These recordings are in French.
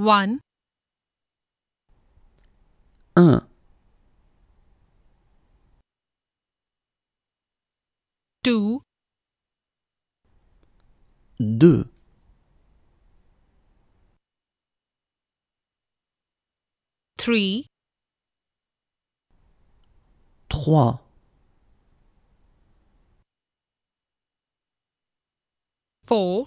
one, un, uh. two, deux, three, trois, four,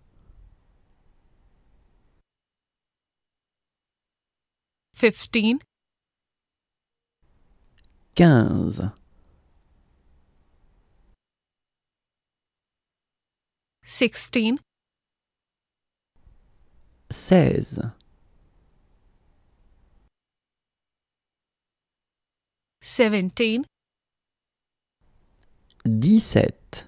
15 15 16 16 17 17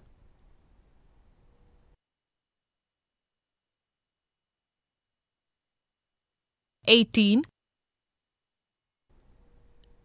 18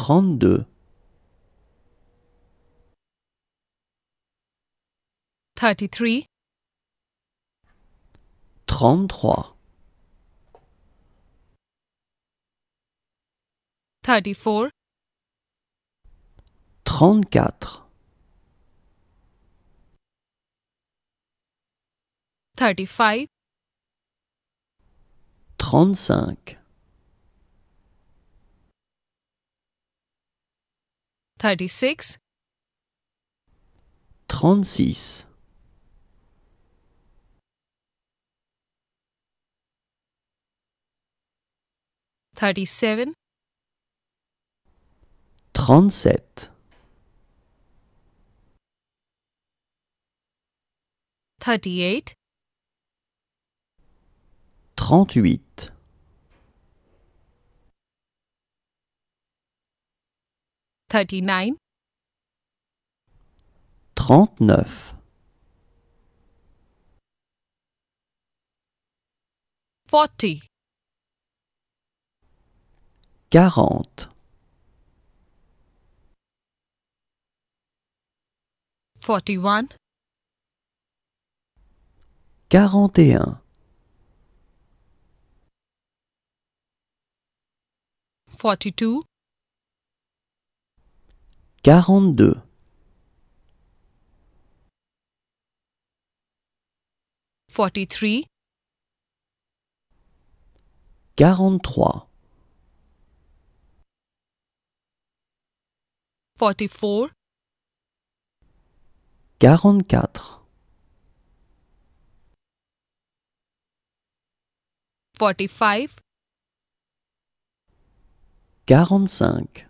trente-deux. 33 Trente-trois. 35 Trente-quatre. Trente-cinq. 36 36 37 37 38 38 39 39 40 40 41 41 42 42 43 43 44 44 45 45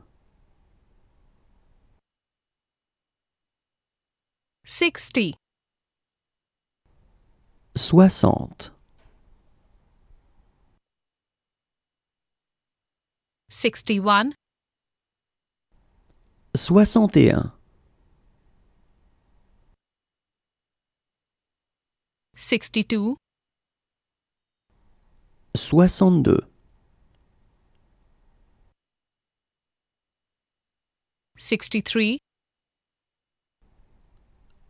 sixty. Soixante. Sixty-one. Soixante et un. Sixty-two. Soixante-deux. Sixty-three.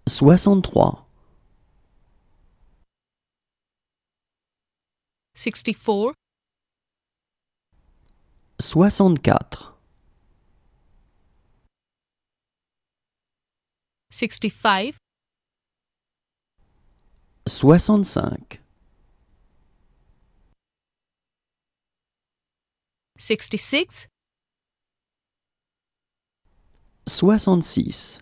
63 64 64 65 65 66 66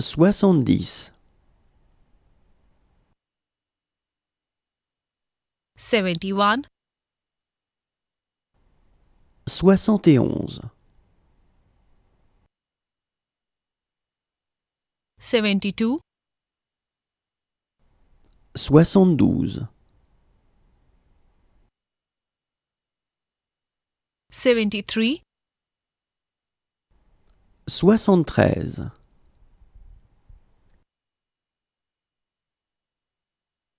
70 71 71 72 72 73 73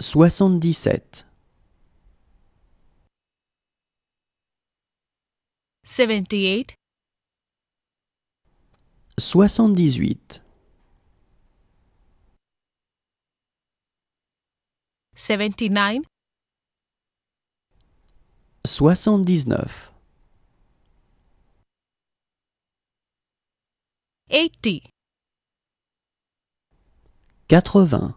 Soixante-dix-sept. Seventy-eight. Soixante-dix-huit. Seventy-nine. Soixante-dix-neuf. Eighty. quatre vingt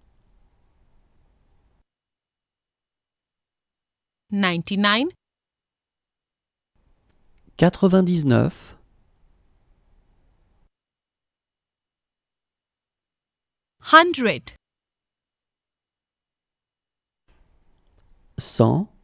99 99 100 100